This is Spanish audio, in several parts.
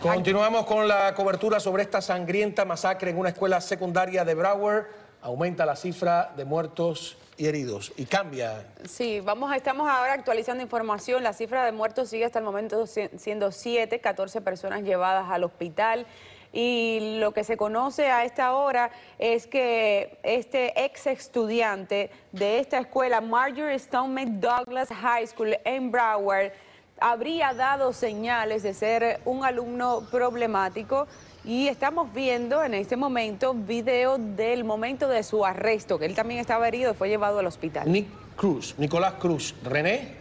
Continuamos con la cobertura sobre esta sangrienta masacre en una escuela secundaria de Broward. Aumenta la cifra de muertos y heridos y cambia. Sí, vamos, estamos ahora actualizando información. La cifra de muertos sigue hasta el momento siendo 7, 14 personas llevadas al hospital. Y lo que se conoce a esta hora es que este ex estudiante de esta escuela, Marjorie Stoneman Douglas High School en Broward, habría dado señales de ser un alumno problemático y estamos viendo en este momento video del momento de su arresto, que él también estaba herido y fue llevado al hospital. Nick Cruz, Nicolás Cruz, René.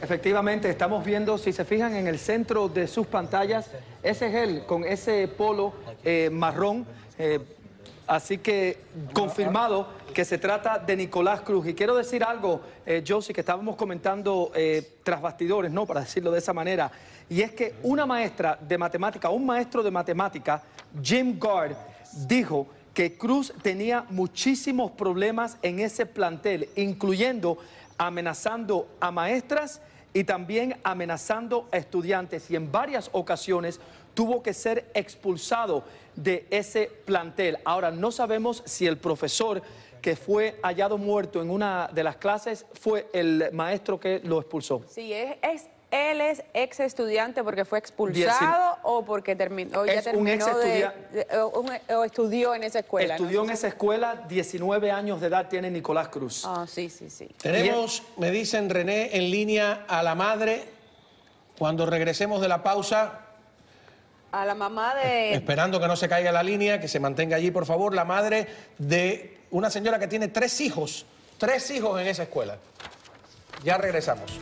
Efectivamente, estamos viendo, si se fijan en el centro de sus pantallas, ese es él con ese polo eh, marrón. Eh, Así que confirmado que se trata de Nicolás Cruz. Y quiero decir algo, yo eh, Josie, que estábamos comentando eh, tras bastidores, ¿no? Para decirlo de esa manera. Y es que una maestra de matemática, un maestro de matemática, Jim guard dijo que Cruz tenía muchísimos problemas en ese plantel, incluyendo amenazando a maestras y también amenazando a estudiantes y en varias ocasiones tuvo que ser expulsado de ese plantel. Ahora, no sabemos si el profesor que fue hallado muerto en una de las clases fue el maestro que lo expulsó. Sí, es, él es ex estudiante porque fue expulsado o porque terminó, ya terminó e, o, estudió en esa escuela. Estudió en esa escuela, 19 años de edad tiene Nicolás Cruz. Ah, sí, sí, sí. Tenemos, me dicen René, en línea a la madre. Cuando regresemos de la pausa, a la mamá de... Eh, esperando que no se caiga la línea, que se mantenga allí, por favor, la madre de una señora que tiene tres hijos, tres hijos en esa escuela. Ya regresamos.